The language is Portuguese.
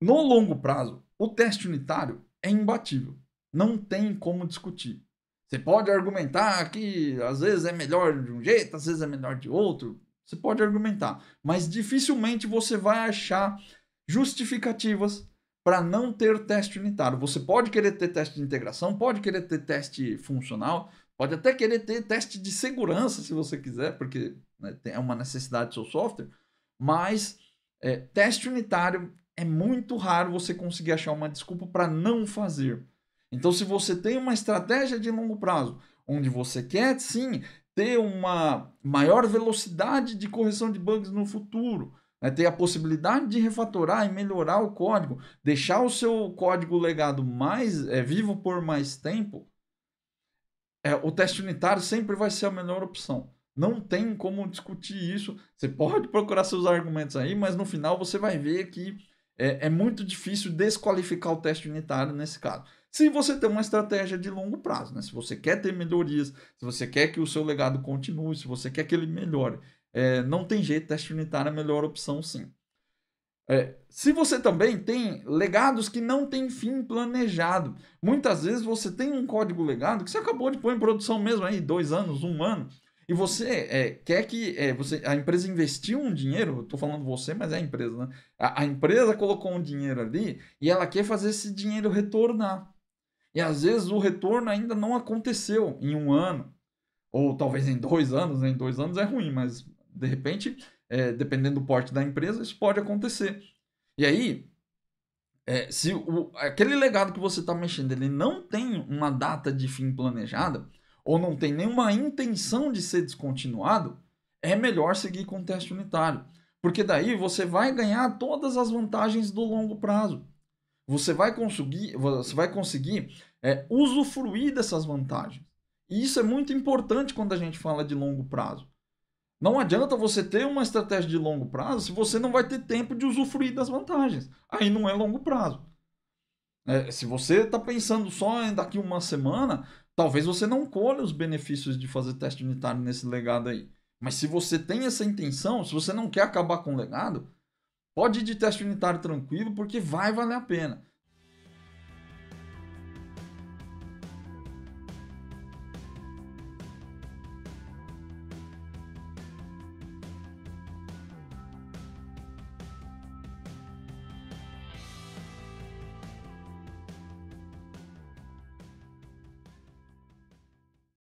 No longo prazo, o teste unitário é imbatível. Não tem como discutir. Você pode argumentar que às vezes é melhor de um jeito, às vezes é melhor de outro. Você pode argumentar, mas dificilmente você vai achar justificativas para não ter teste unitário. Você pode querer ter teste de integração, pode querer ter teste funcional, pode até querer ter teste de segurança se você quiser, porque né, é uma necessidade do seu software, mas é, teste unitário é muito raro você conseguir achar uma desculpa para não fazer. Então, se você tem uma estratégia de longo prazo, onde você quer sim ter uma maior velocidade de correção de bugs no futuro, né, ter a possibilidade de refatorar e melhorar o código, deixar o seu código legado mais é, vivo por mais tempo, é, o teste unitário sempre vai ser a melhor opção. Não tem como discutir isso. Você pode procurar seus argumentos aí, mas no final você vai ver que é, é muito difícil desqualificar o teste unitário nesse caso. Se você tem uma estratégia de longo prazo, né? se você quer ter melhorias, se você quer que o seu legado continue, se você quer que ele melhore, é, não tem jeito, teste unitário é a melhor opção sim. É, se você também tem legados que não tem fim planejado, muitas vezes você tem um código legado que você acabou de pôr em produção mesmo aí, dois anos, um ano, e você é, quer que é, você, a empresa investiu um dinheiro, estou falando você, mas é a empresa, né? A, a, empresa colocou um dinheiro ali e ela quer fazer esse dinheiro retornar. E às vezes o retorno ainda não aconteceu em um ano, ou talvez em dois anos, né? em dois anos é ruim, mas de repente, é, dependendo do porte da empresa, isso pode acontecer. E aí, é, se o, aquele legado que você está mexendo ele não tem uma data de fim planejada, ou não tem nenhuma intenção de ser descontinuado, é melhor seguir com o teste unitário. Porque daí você vai ganhar todas as vantagens do longo prazo. Você vai conseguir, você vai conseguir é, usufruir dessas vantagens. E isso é muito importante quando a gente fala de longo prazo. Não adianta você ter uma estratégia de longo prazo se você não vai ter tempo de usufruir das vantagens. Aí não é longo prazo. É, se você está pensando só em daqui uma semana, talvez você não colha os benefícios de fazer teste unitário nesse legado aí. Mas se você tem essa intenção, se você não quer acabar com o legado, pode ir de teste unitário tranquilo, porque vai valer a pena.